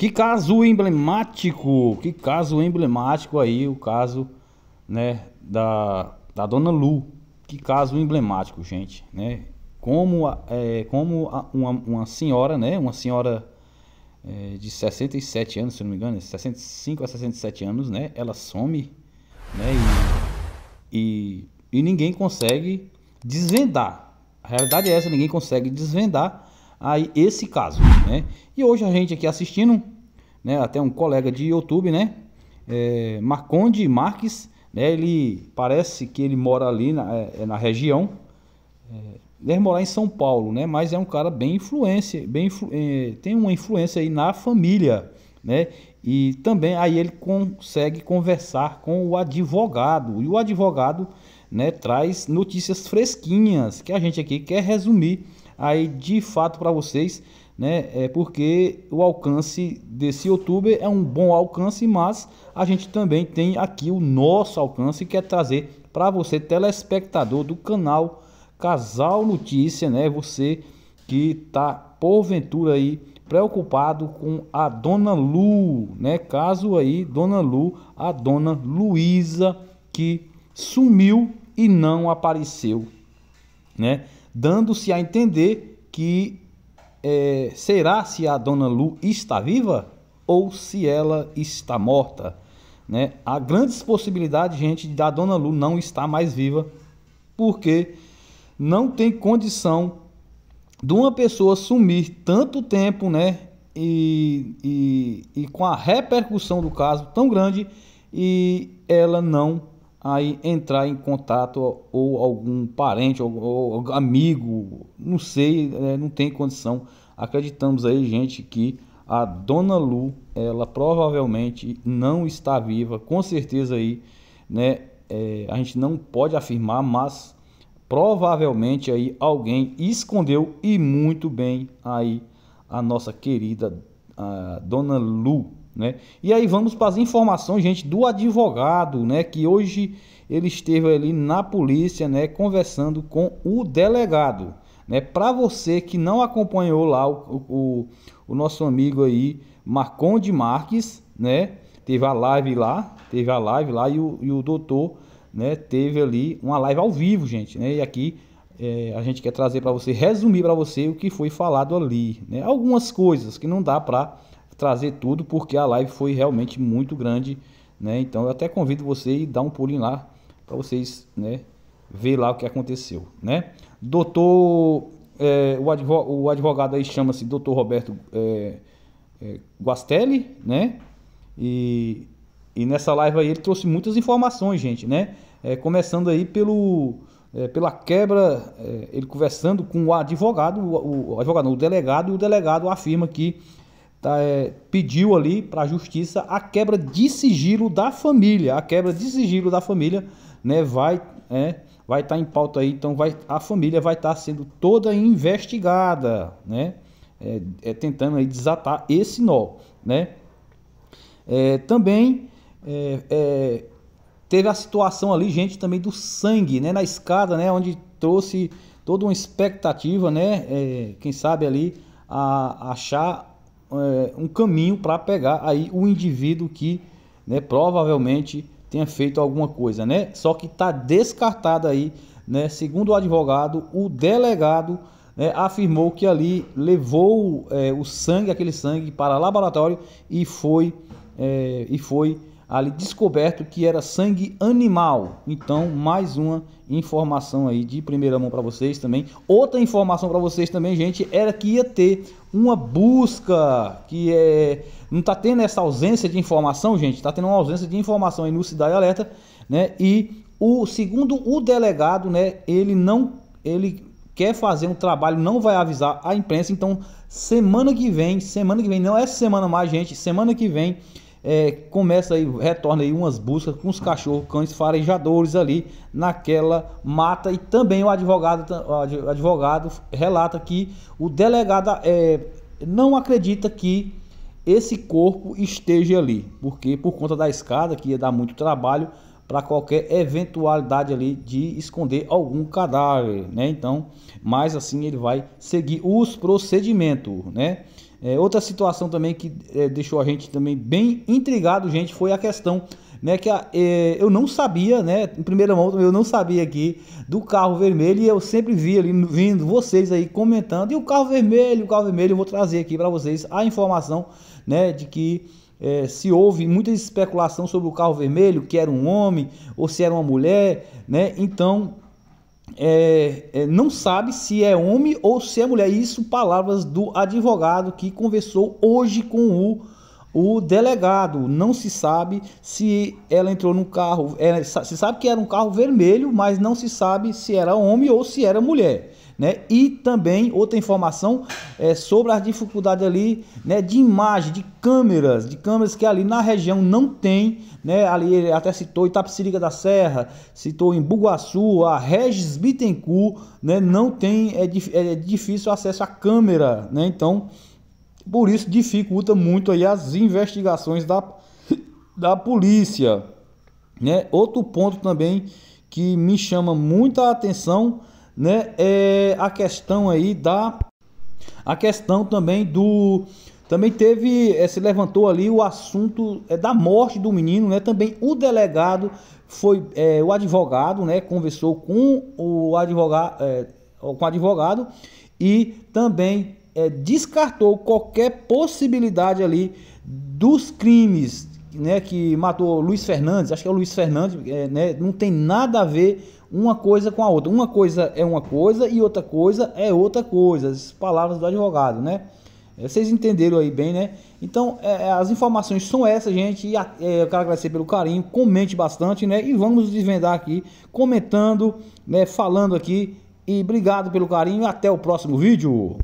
Que caso emblemático, que caso emblemático aí, o caso, né, da, da dona Lu. Que caso emblemático, gente, né? Como, é, como uma, uma senhora, né, uma senhora é, de 67 anos, se não me engano, 65 é a 67 anos, né, ela some, né, e, e, e ninguém consegue desvendar. A realidade é essa, ninguém consegue desvendar aí esse caso, né? E hoje a gente aqui assistindo, né, até um colega de YouTube, né, é, Marconde Marques, né, ele parece que ele mora ali na, é, é na região, é, deve morar em São Paulo, né, mas é um cara bem influência, bem, é, tem uma influência aí na família, né, e também aí ele consegue conversar com o advogado, e o advogado, né, traz notícias fresquinhas que a gente aqui quer resumir aí de fato para vocês, né? É porque o alcance desse youtuber é um bom alcance, mas a gente também tem aqui o nosso alcance que é trazer para você telespectador do canal Casal Notícia, né? Você que tá porventura aí preocupado com a dona Lu, né? Caso aí dona Lu, a dona Luísa que sumiu e não apareceu, né? dando-se a entender que é, será se a dona Lu está viva ou se ela está morta. Né? Há grandes possibilidades, gente, de a dona Lu não estar mais viva, porque não tem condição de uma pessoa sumir tanto tempo, né? E, e, e com a repercussão do caso tão grande e ela não aí entrar em contato ou algum parente ou, ou amigo, não sei, é, não tem condição. Acreditamos aí, gente, que a Dona Lu, ela provavelmente não está viva, com certeza aí, né? É, a gente não pode afirmar, mas provavelmente aí alguém escondeu e muito bem aí a nossa querida a Dona Lu, né? E aí vamos para as informações, gente, do advogado, né, que hoje ele esteve ali na polícia, né, conversando com o delegado, né? Para você que não acompanhou lá o, o, o nosso amigo aí Marconde Marques, né? Teve a live lá, teve a live lá e o, e o doutor, né, teve ali uma live ao vivo, gente, né? E aqui é, a gente quer trazer para você, resumir para você o que foi falado ali, né? Algumas coisas que não dá para trazer tudo, porque a live foi realmente muito grande, né? Então eu até convido você a dar um pulinho lá para vocês, né, ver lá o que aconteceu, né? Doutor, é, o, o, advogado aí chama-se Doutor Roberto é, é, Guastelli, né? E, e nessa live aí ele trouxe muitas informações, gente, né? É, começando aí pelo é, pela quebra, é, ele conversando com o advogado, o, o, advogado, o delegado, e o delegado afirma que tá, é, pediu ali para a justiça a quebra de sigilo da família. A quebra de sigilo da família né, vai é, vai estar tá em pauta aí, então vai, a família vai estar tá sendo toda investigada, né? É, é, tentando aí desatar esse nó, né? É, também é, é, teve a situação ali, gente, também do sangue, né? Na escada, né? Onde trouxe toda uma expectativa, né? É, quem sabe ali a, a achar é, um caminho para pegar aí o indivíduo que né, provavelmente tenha feito alguma coisa, né? Só que está descartado aí, né? Segundo o advogado, o delegado né, afirmou que ali levou é, o sangue, aquele sangue, para laboratório e foi é, e foi ali descoberto que era sangue animal. Então, mais uma informação aí de primeira mão para vocês também. Outra informação para vocês também, gente, era que ia ter uma busca que é não tá tendo essa ausência de informação, gente, tá tendo uma ausência de informação aí no Cidade Alerta, né? E o segundo o delegado, né, ele não ele quer fazer um trabalho, não vai avisar a imprensa. Então, semana que vem, semana que vem, não é semana mais, gente, semana que vem é, começa aí, retorna aí umas buscas com os cachorros, cães farejadores ali naquela mata. E também o advogado, o advogado relata que o delegado é, não acredita que esse corpo esteja ali, porque por conta da escada, que ia dar muito trabalho para qualquer eventualidade ali de esconder algum cadáver, né? Então, mas assim ele vai seguir os procedimentos, né? É, outra situação também que é, deixou a gente também bem intrigado, gente, foi a questão né, que a, é, eu não sabia, né, em primeira mão eu não sabia aqui do carro vermelho e eu sempre vi ali vindo vocês aí comentando e o carro vermelho, o carro vermelho, eu vou trazer aqui para vocês a informação, né, de que é, se houve muita especulação sobre o carro vermelho, que era um homem ou se era uma mulher, né? Então é, é, não sabe se é homem ou se é mulher. Isso, palavras do advogado que conversou hoje com o, o delegado. Não se sabe se ela entrou no carro. É, se sabe que era um carro vermelho, mas não se sabe se era homem ou se era mulher né? E também outra informação é sobre as dificuldades ali, né, de imagem, de câmeras, de câmeras que ali na região não tem, né? Ali ele até citou Itapecirica da Serra, citou em Buguaçu, a Regis Bittencourt, né, não tem é, é difícil acesso à câmera, né? Então, por isso dificulta muito aí as investigações da, da polícia. Né? Outro ponto também que me chama muita atenção né, é a questão aí da a questão também do também teve é, se levantou ali o assunto é, da morte do menino, né? Também o delegado foi é, o advogado, né? Conversou com o advogado, com o advogado e também descartou qualquer possibilidade ali dos crimes né, que matou Luiz Fernandes, acho que é o Luiz Fernandes, é, né, não tem nada a ver uma coisa com a outra. Uma coisa é uma coisa e outra coisa é outra coisa. As palavras do advogado, né? É, vocês entenderam aí bem, né? Então, é, é, as informações são essas, gente. E a, é, eu quero agradecer pelo carinho. Comente bastante, né? E vamos desvendar aqui, comentando, né? Falando aqui. E obrigado pelo carinho. Até o próximo vídeo.